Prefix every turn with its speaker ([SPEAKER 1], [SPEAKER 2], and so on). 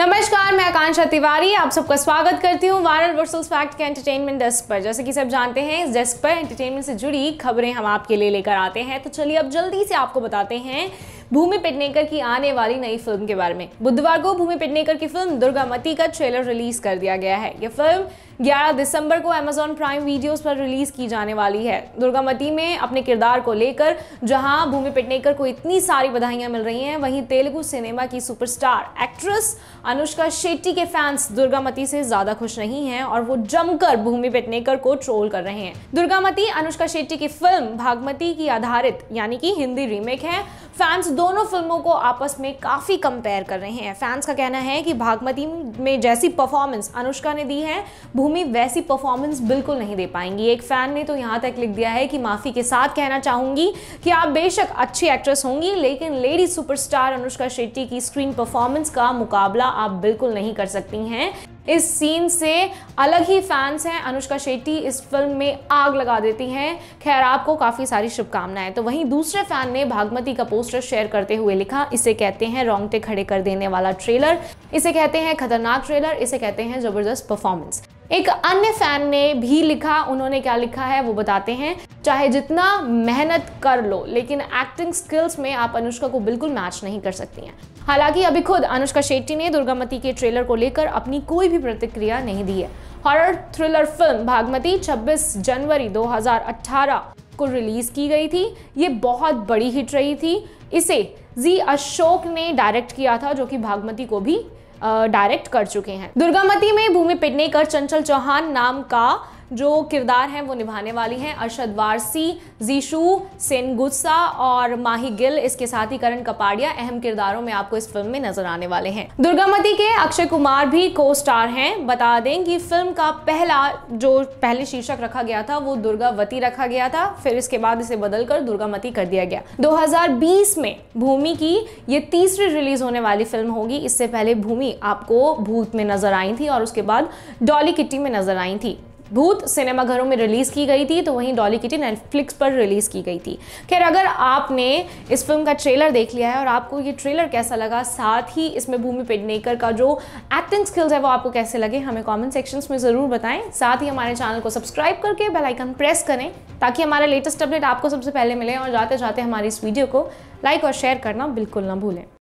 [SPEAKER 1] नमस्कार मैं आकांक्षा तिवारी आप सबका स्वागत करती हूँ वायरल वर्सल्स फैक्ट के एंटरटेनमेंट डेस्क पर जैसे कि सब जानते हैं इस डेस्क पर एंटरटेनमेंट से जुड़ी खबरें हम आपके लिए लेकर आते हैं तो चलिए अब जल्दी से आपको बताते हैं भूमि पिटनेकर की आने वाली नई फिल्म के बारे में बुधवार को भूमि पिटनेकर की फिल्म दुर्गामती का ट्रेलर रिलीज कर दिया गया है यह फिल्म 11 दिसंबर को अमेजोन प्राइम वीडियोस पर रिलीज की जाने वाली है दुर्गामती में अपने किरदार को लेकर जहां भूमि पिटनेकर को इतनी सारी बधाइयां मिल रही हैं वहीं तेलुगु सिनेमा की सुपरस्टार एक्ट्रेस अनुष्का शेट्टी के फैंस दुर्गामती से ज्यादा खुश नहीं हैं और वो जमकर भूमि पिटनेकर को ट्रोल कर रहे हैं दुर्गामती अनुष्का शेट्टी की फिल्म भागमती की आधारित यानी कि हिंदी रीमेक है फैंस दोनों फिल्मों को आपस में काफ़ी कंपेयर कर रहे हैं फैंस का कहना है कि भागमती में जैसी परफॉर्मेंस अनुष्का ने दी है भूमि वैसी परफॉर्मेंस बिल्कुल नहीं दे पाएंगी एक फ़ैन ने तो यहाँ तक लिख दिया है कि माफ़ी के साथ कहना चाहूंगी कि आप बेशक अच्छी एक्ट्रेस होंगी लेकिन लेडी सुपरस्टार अनुष्का शेट्टी की स्क्रीन परफॉर्मेंस का मुकाबला आप बिल्कुल नहीं कर सकती हैं इस सीन से अलग ही फैंस हैं अनुष्का शेट्टी इस फिल्म में आग लगा देती हैं खैर आपको काफ़ी सारी शुभकामनाएं तो वहीं दूसरे फैन ने भागमती का पोस्टर शेयर करते हुए लिखा इसे कहते हैं रोंगटे खड़े कर देने वाला ट्रेलर इसे कहते हैं खतरनाक ट्रेलर इसे कहते हैं ज़बरदस्त परफॉर्मेंस एक अन्य फैन ने भी लिखा उन्होंने क्या लिखा है वो बताते हैं चाहे जितना मेहनत कर लो लेकिन एक्टिंग स्किल्स में आप अनुष्का को बिल्कुल मैच नहीं कर सकती हैं हालांकि अभी खुद अनुष्का शेट्टी ने दुर्गामती के ट्रेलर को लेकर अपनी कोई भी प्रतिक्रिया नहीं दी है हॉरर थ्रिलर फिल्म भागमती 26 जनवरी 2018 को रिलीज़ की गई थी ये बहुत बड़ी हिट रही थी इसे जी अशोक ने डायरेक्ट किया था जो कि भागमती को भी डायरेक्ट कर चुके हैं दुर्गामती में भूमि कर चंचल चौहान नाम का जो किरदार हैं वो निभाने वाली हैं अरशद वारसी जीशु सेनगुस्सा और माही गिल इसके साथ ही करण कपाड़िया अहम किरदारों में आपको इस फिल्म में नजर आने वाले हैं दुर्गामती के अक्षय कुमार भी को स्टार हैं बता दें कि फिल्म का पहला जो पहले शीर्षक रखा गया था वो दुर्गावती रखा गया था फिर इसके बाद इसे बदलकर दुर्गामती कर दिया गया दो में भूमि की ये तीसरी रिलीज होने वाली फिल्म होगी इससे पहले भूमि आपको भूत में नजर आई थी और उसके बाद डॉली किट्टी में नजर आई थी भूत सिनेमाघरों में रिलीज़ की गई थी तो वहीं डॉली किटी नेटफ्लिक्स पर रिलीज़ की गई थी खैर अगर आपने इस फिल्म का ट्रेलर देख लिया है और आपको ये ट्रेलर कैसा लगा साथ ही इसमें भूमि पेडनेकर का जो एक्टिंग स्किल्स है वो आपको कैसे लगे हमें कॉमेंट सेक्शन में ज़रूर बताएं साथ ही हमारे चैनल को सब्सक्राइब करके बेलाइकन प्रेस करें ताकि हमारा लेटेस्ट अपडेट आपको सबसे पहले मिले और जाते जाते हमारी इस वीडियो को लाइक और शेयर करना बिल्कुल ना भूलें